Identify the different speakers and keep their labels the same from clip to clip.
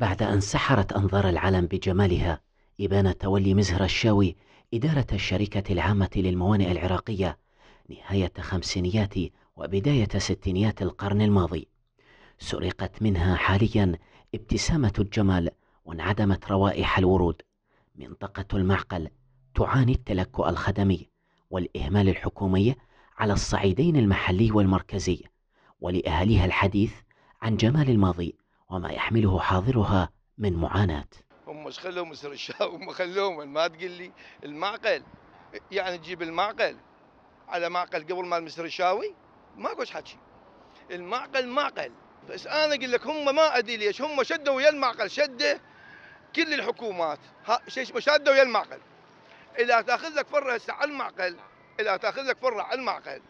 Speaker 1: بعد أن سحرت أنظار العالم بجمالها إبان تولي مزهر الشاوي إدارة الشركة العامة للموانئ العراقية نهاية خمسينيات وبداية ستينيات القرن الماضي سرقت منها حاليا ابتسامة الجمال وانعدمت روائح الورود منطقة المعقل تعاني التلكؤ الخدمي والإهمال الحكومي على الصعيدين المحلي والمركزي ولأهاليها الحديث عن جمال الماضي وما يحمله حاضرها من معاناة
Speaker 2: هم ايش خلوهم يصير الشاو هم خلوهم ما تقول لي المعقل يعني تجيب المعقل على معقل قبل ما المسر الشاوي ماكو حكي المعقل معقل بس انا اقول لك هم ما ادري ليش هم شدوا ويا المعقل شده كل الحكومات شدوا ويا المعقل اذا تاخذ لك فره هسه على المعقل اذا تاخذ لك فره على المعقل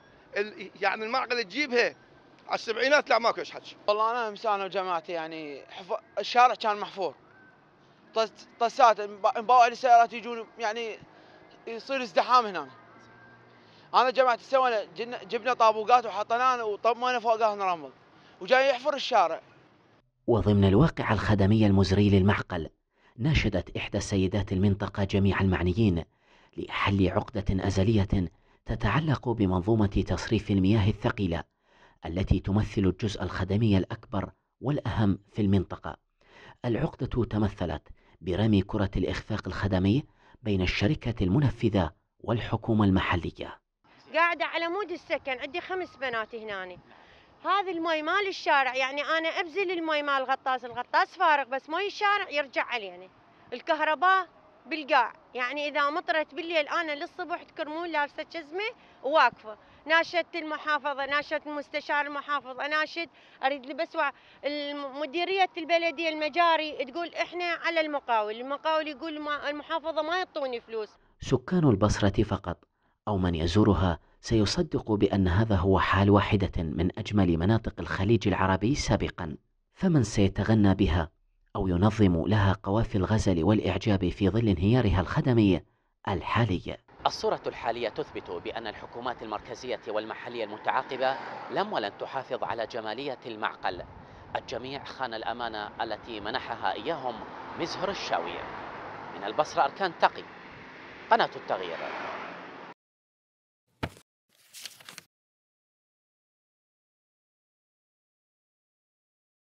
Speaker 2: يعني المعقل تجيبها على السبعينات لا ماكو ايش حكي والله انا امس انا وجماعتي يعني
Speaker 3: حف... الشارع كان محفور طس... طسات مباوع السيارات يجون يعني يصير ازدحام هنا انا جماعتي سوينا جبنا طابوقات وحطيناها وطمنا فوقها نرمل وجاي يحفر الشارع
Speaker 1: وضمن الواقع الخدمي المزري للمعقل ناشدت إحدى سيدات المنطقة جميع المعنيين لحل عقدة أزلية تتعلق بمنظومة تصريف المياه الثقيلة التي تمثل الجزء الخدمي الأكبر والأهم في المنطقة. العقدة تمثلت برمي كرة الإخفاق الخدمي بين الشركة المنفذة والحكومة المحلية.
Speaker 4: قاعدة على مود السكن عندي خمس بنات هنا هذا المي مال الشارع يعني أنا أبزل المي مال الغطاس الغطاس فارغ بس مي الشارع يرجع علينا الكهرباء بالقاع يعني اذا مطرت بالليل انا للصبح تكرمون لابسه جزمه وواقفه ناشدت المحافظه ناشدت المستشار المحافظه ناشد اريد لبس مديريه البلديه المجاري تقول احنا على المقاول المقاول يقول المحافظه ما يعطوني فلوس
Speaker 1: سكان البصره فقط او من يزورها سيصدق بان هذا هو حال واحده من اجمل مناطق الخليج العربي سابقا فمن سيتغنى بها أو ينظم لها قوافي الغزل والإعجاب في ظل انهيارها الخدمي الحالي
Speaker 5: الصورة الحالية تثبت بأن الحكومات المركزية والمحلية المتعاقبة لم ولن تحافظ على جمالية المعقل الجميع خان الأمانة التي منحها إياهم مزهر الشاوي من البصرة أركان تقي قناة التغيير